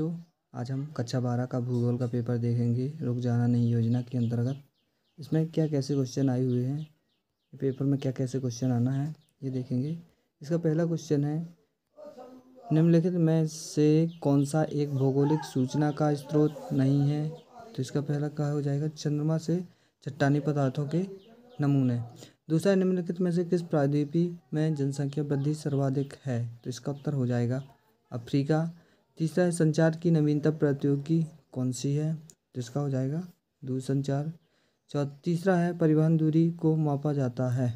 बच्चों आज हम कक्षा बारह का भूगोल का पेपर देखेंगे रुक जाना नहीं योजना के अंतर्गत इसमें क्या कैसे क्वेश्चन आए हुए हैं पेपर में क्या कैसे क्वेश्चन आना है ये देखेंगे इसका पहला क्वेश्चन है निम्नलिखित में से कौन सा एक भौगोलिक सूचना का स्रोत नहीं है तो इसका पहला कहा हो जाएगा चंद्रमा से चट्टानी पदार्थों के नमूने दूसरा निम्नलिखित में से किस प्रायद्वीपी में जनसंख्या वृद्धि सर्वाधिक है तो इसका उत्तर हो जाएगा अफ्रीका तीसरा है संचार की नवीनतम प्रौद्योगिकी कौन सी है तो इसका हो जाएगा दूरसंचार चौथा तीसरा है परिवहन दूरी को मापा जाता है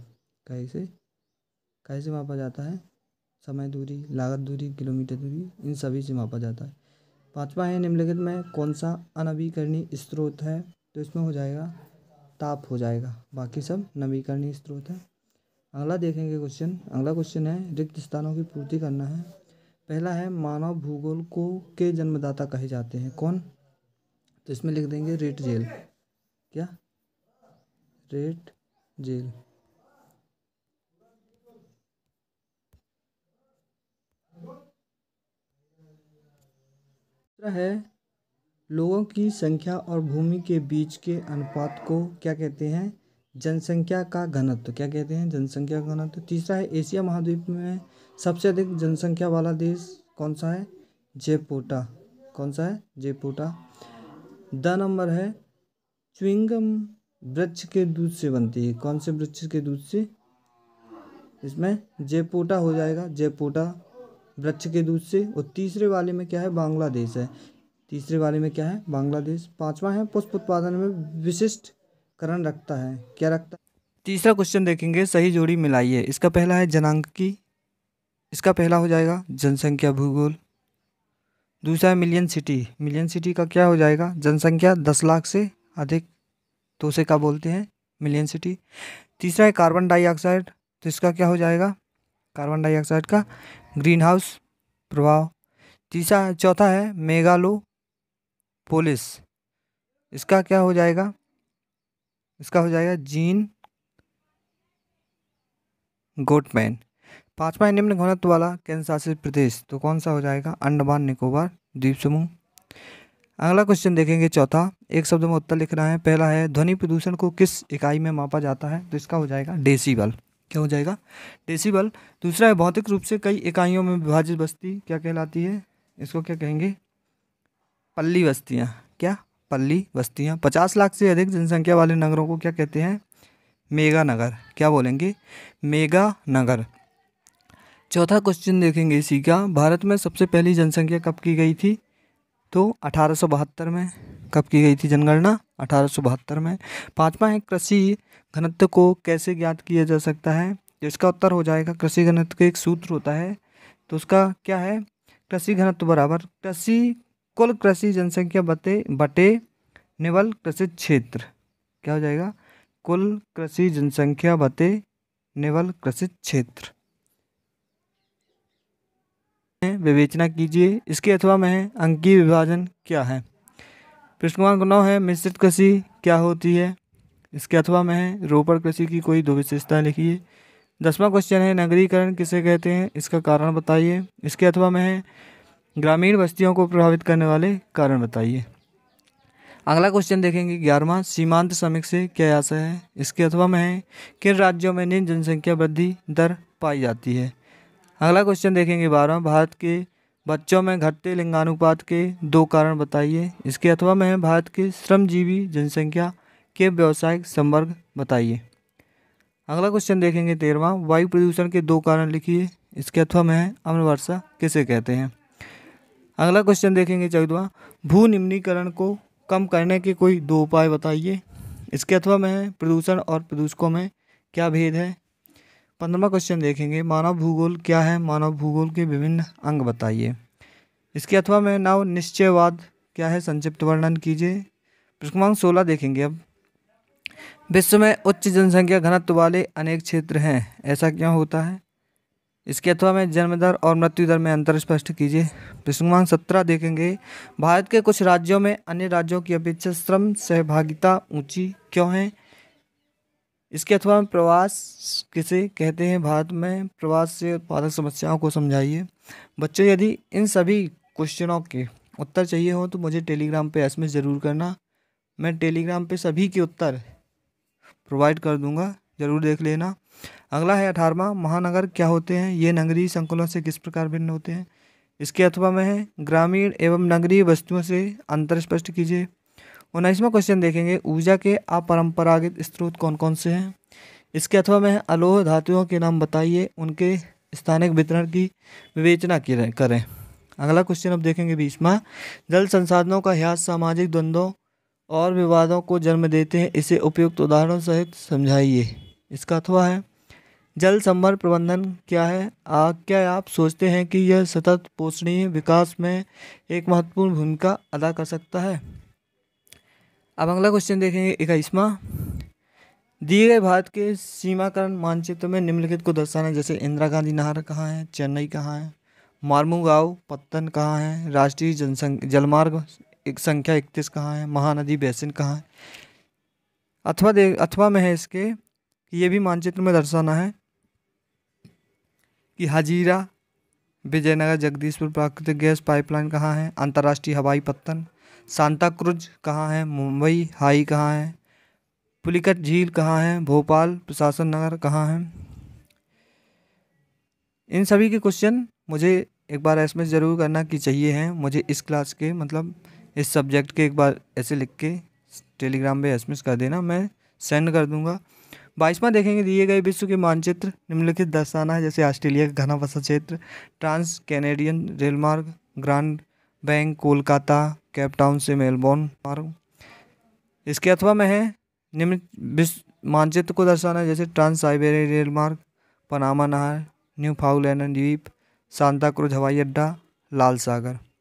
कैसे कैसे मापा जाता है समय दूरी लागत दूरी किलोमीटर दूरी इन सभी से मापा जाता है पाँचवा है निम्नलिखित में कौन सा अनवीकरणीय स्रोत है तो इसमें हो जाएगा ताप हो जाएगा बाकी सब नवीकरणीय स्रोत है अगला देखेंगे क्वेश्चन अगला क्वेश्चन है रिक्त स्थानों की पूर्ति करना है पहला है मानव भूगोल को के जन्मदाता कहे जाते हैं कौन तो इसमें लिख देंगे रेट जेल क्या रेट जेल दूसरा है लोगों की संख्या और भूमि के बीच के अनुपात को क्या कहते हैं जनसंख्या का घनत्व क्या कहते हैं जनसंख्या का घनत्व तीसरा है एशिया महाद्वीप में सबसे अधिक जनसंख्या वाला देश कौन सा है जयपोटा कौन सा है जयपोटा द नंबर है च्विंगम वृक्ष के दूध से बनती है कौन से वृक्ष के दूध से इसमें जयपोटा हो जाएगा जयपोटा वृक्ष के दूध से और तीसरे वाले में क्या है बांग्लादेश है तीसरे वाले में क्या है बांग्लादेश पांचवा है पुष्प उत्पादन में विशिष्ट करण रखता है क्या रखता है तीसरा क्वेश्चन देखेंगे सही जोड़ी मिलाइए इसका पहला है जनांक की इसका पहला हो जाएगा जनसंख्या भूगोल दूसरा है मिलियन सिटी मिलियन सिटी का क्या हो जाएगा जनसंख्या दस लाख से अधिक तो उसे क्या बोलते हैं मिलियन सिटी तीसरा है कार्बन डाइऑक्साइड तो इसका क्या हो जाएगा कार्बन डाइऑक्साइड का ग्रीन हाउस प्रभाव तीसरा चौथा है मेगालो पोलिस इसका क्या हो जाएगा इसका हो जाएगा जीन गोटमैन पांचवा निम्न घनत्व वाला केंद्र शासित प्रदेश तो कौन सा हो जाएगा अंडमान निकोबार द्वीप समूह अगला क्वेश्चन देखेंगे चौथा एक शब्द में उत्तर लिख रहा है पहला है ध्वनि प्रदूषण को किस इकाई में मापा जाता है तो इसका हो जाएगा डेसीबल क्या हो जाएगा डेसीबल दूसरा है भौतिक रूप से कई इकाइयों में विभाजित बस्ती क्या कहलाती है इसको क्या कहेंगे पल्ली बस्तियाँ क्या पल्ली बस्तियाँ पचास लाख से अधिक जनसंख्या वाले नगरों को क्या कहते हैं मेगा नगर क्या बोलेंगे मेगा नगर चौथा क्वेश्चन देखेंगे इसी का भारत में सबसे पहली जनसंख्या कब की गई थी तो अठारह में कब की गई थी जनगणना अठारह में पाँचवा है कृषि घनत्व को कैसे ज्ञात किया जा सकता है इसका उत्तर हो जाएगा कृषि घनत्व का एक सूत्र होता है तो उसका क्या है कृषि घनत्व बराबर कृषि कुल कृषि जनसंख्या बटे बटे निवल कृषि क्षेत्र क्या हो जाएगा कुल कृषि जनसंख्या बटे निवल कृषि क्षेत्र विवेचना कीजिए इसके अथवा में अंकी विभाजन क्या है प्रश्न क्रमांक नौ है मिश्रित कृषि क्या होती है इसके अथवा में है रोपण कृषि की कोई दो विशेषताएं लिखिए दसवां क्वेश्चन है नगरीकरण किसे कहते हैं इसका कारण बताइए इसके अथवा में है ग्रामीण बस्तियों को प्रभावित करने वाले कारण बताइए अगला क्वेश्चन देखेंगे ग्यारहवा सीमांत समीक्ष से क्या आशा है इसके अथवा में है किन राज्यों में निम्न जनसंख्या वृद्धि दर पाई जाती है अगला क्वेश्चन देखेंगे बारहवा भारत के बच्चों में घटते लिंगानुपात के दो कारण बताइए इसके अथवा में है भारत के श्रमजीवी जनसंख्या के व्यावसायिक संवर्ग बताइए अगला क्वेश्चन देखेंगे तेरहवा वायु प्रदूषण के दो कारण लिखिए इसके अथवा में है अम्ल वर्षा किसे कहते हैं अगला क्वेश्चन देखेंगे चौदवा भू निम्नीकरण को कम करने के कोई दो उपाय बताइए इसके अथवा में प्रदूषण और प्रदूषकों में क्या भेद है पंद्रवा क्वेश्चन देखेंगे मानव भूगोल क्या है मानव भूगोल के विभिन्न अंग बताइए इसके अथवा में नव निश्चयवाद क्या है संक्षिप्त वर्णन कीजिए प्रश्न सोलह देखेंगे अब विश्व में उच्च जनसंख्या घनत्व वाले अनेक क्षेत्र हैं ऐसा क्यों होता है इसके अथवा में जन्म दर और मृत्यु दर में अंतर स्पष्ट कीजिए प्रश्न क्रमांक सत्रह देखेंगे भारत के कुछ राज्यों में अन्य राज्यों की अपेक्षा श्रम सहभागिता ऊंची क्यों है इसके अथवा में प्रवास किसे कहते हैं भारत में प्रवास से उत्पादक समस्याओं को समझाइए बच्चों यदि इन सभी क्वेश्चनों के उत्तर चाहिए हो तो मुझे टेलीग्राम पर एस ज़रूर करना मैं टेलीग्राम पर सभी के उत्तर प्रोवाइड कर दूँगा ज़रूर देख लेना अगला है अठारवा महानगर क्या होते हैं ये नगरीय संकुलों से किस प्रकार भिन्न होते हैं इसके अथवा में है ग्रामीण एवं नगरीय वस्तुओं से अंतर स्पष्ट कीजिए उन्नीसवा क्वेश्चन देखेंगे ऊर्जा के अपरम्परागत स्रोत कौन कौन से हैं इसके अथवा में अलोह धातुओं के नाम बताइए उनके स्थानिक वितरण की विवेचना करें अगला क्वेश्चन अब देखेंगे बीसवा जल संसाधनों का ह्यास सामाजिक द्वंद्वों और विवादों को जन्म देते हैं इसे उपयुक्त उदाहरणों सहित समझाइए इसका अथवा है जल संभर प्रबंधन क्या है आ, क्या आप सोचते हैं कि यह सतत पोषणीय विकास में एक महत्वपूर्ण भूमिका अदा कर सकता है अब अगला क्वेश्चन देखेंगे इक्कीसवा दिए गए भारत के सीमाकरण मानचित्र में निम्नलिखित को दर्शाना जैसे इंदिरा गांधी नहर कहाँ है चेन्नई कहाँ है मार्मू गाँव पत्तन कहाँ है राष्ट्रीय जनसंख्या जलमार्ग एक संख्या इकतीस कहाँ है महानदी बेसिन कहाँ है अथवा दे अथवा में है इसके ये भी मानचित्र में दर्शाना है कि हजीरा विजयनगर जगदीशपुर प्राकृतिक गैस पाइपलाइन कहाँ है अंतर्राष्ट्रीय हवाई पत्तन सांता क्रूज कहाँ है मुंबई हाई कहाँ है पुलिकट झील कहाँ है भोपाल प्रशासन नगर कहाँ है इन सभी के क्वेश्चन मुझे एक बार एसमएस ज़रूर करना की चाहिए हैं मुझे इस क्लास के मतलब इस सब्जेक्ट के एक बार ऐसे लिख के टेलीग्राम पे एस कर देना मैं सेंड कर दूँगा बाईसवां देखेंगे दिए गए विश्व के मानचित्र निम्नलिखित दर्शाना है जैसे ऑस्ट्रेलिया का घना बसा क्षेत्र ट्रांस कैनेडियन रेलमार्ग ग्रांड बैंक कोलकाता कैपटाउन से मेलबोर्न मार्ग इसके अथवा में है निम्न विश्व मानचित्र को दर्शाना है जैसे ट्रांस साइबेरिया रेलमार्ग पनामा नहर न्यू फाउलैंड द्वीप सांता क्रूज हवाई अड्डा लाल सागर